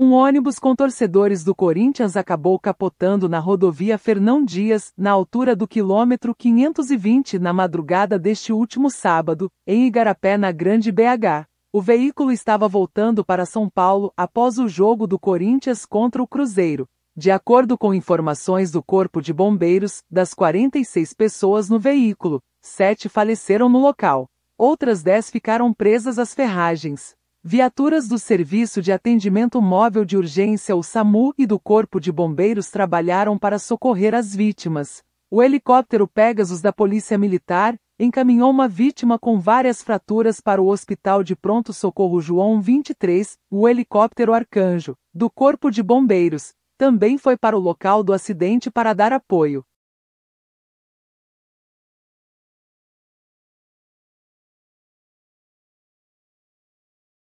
Um ônibus com torcedores do Corinthians acabou capotando na rodovia Fernão Dias, na altura do quilômetro 520 na madrugada deste último sábado, em Igarapé, na Grande BH. O veículo estava voltando para São Paulo após o jogo do Corinthians contra o Cruzeiro. De acordo com informações do Corpo de Bombeiros, das 46 pessoas no veículo, sete faleceram no local. Outras 10 ficaram presas às ferragens. Viaturas do Serviço de Atendimento Móvel de Urgência, o SAMU, e do Corpo de Bombeiros trabalharam para socorrer as vítimas. O helicóptero Pegasus da Polícia Militar encaminhou uma vítima com várias fraturas para o Hospital de Pronto Socorro João 23. O helicóptero Arcanjo, do Corpo de Bombeiros, também foi para o local do acidente para dar apoio.